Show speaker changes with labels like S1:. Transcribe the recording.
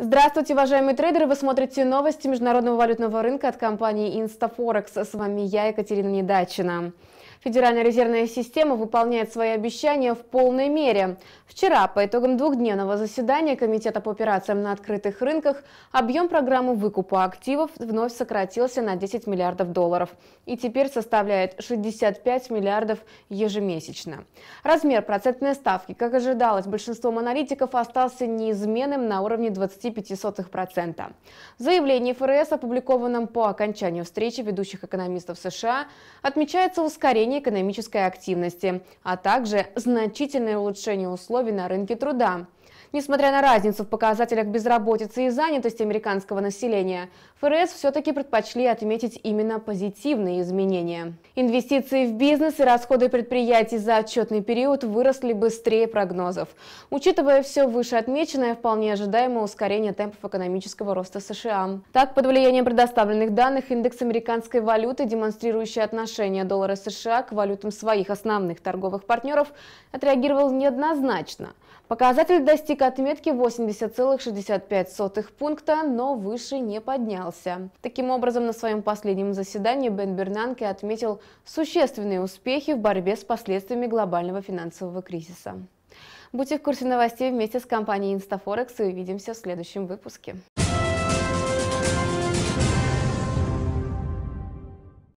S1: Здравствуйте, уважаемые трейдеры! Вы смотрите новости международного валютного рынка от компании InstaForex. С вами я, Екатерина Недачина. Федеральная резервная система выполняет свои обещания в полной мере. Вчера, по итогам двухдневного заседания Комитета по операциям на открытых рынках, объем программы выкупа активов вновь сократился на 10 миллиардов долларов и теперь составляет 65 миллиардов ежемесячно. Размер процентной ставки, как ожидалось большинством аналитиков, остался неизменным на уровне 25%. В заявлении ФРС, опубликованном по окончанию встречи ведущих экономистов США, отмечается ускорение восстановление экономической активности, а также значительное улучшение условий на рынке труда. Несмотря на разницу в показателях безработицы и занятости американского населения, ФРС все-таки предпочли отметить именно позитивные изменения. Инвестиции в бизнес и расходы предприятий за отчетный период выросли быстрее прогнозов. Учитывая все вышеотмеченное, вполне ожидаемо ускорение темпов экономического роста США. Так, под влиянием предоставленных данных, индекс американской валюты, демонстрирующий отношение доллара США к валютам своих основных торговых партнеров, отреагировал неоднозначно – Показатель достиг отметки 80,65 пункта, но выше не поднялся. Таким образом, на своем последнем заседании Бен Бернанке отметил существенные успехи в борьбе с последствиями глобального финансового кризиса. Будьте в курсе новостей вместе с компанией InstaForex и увидимся в следующем выпуске.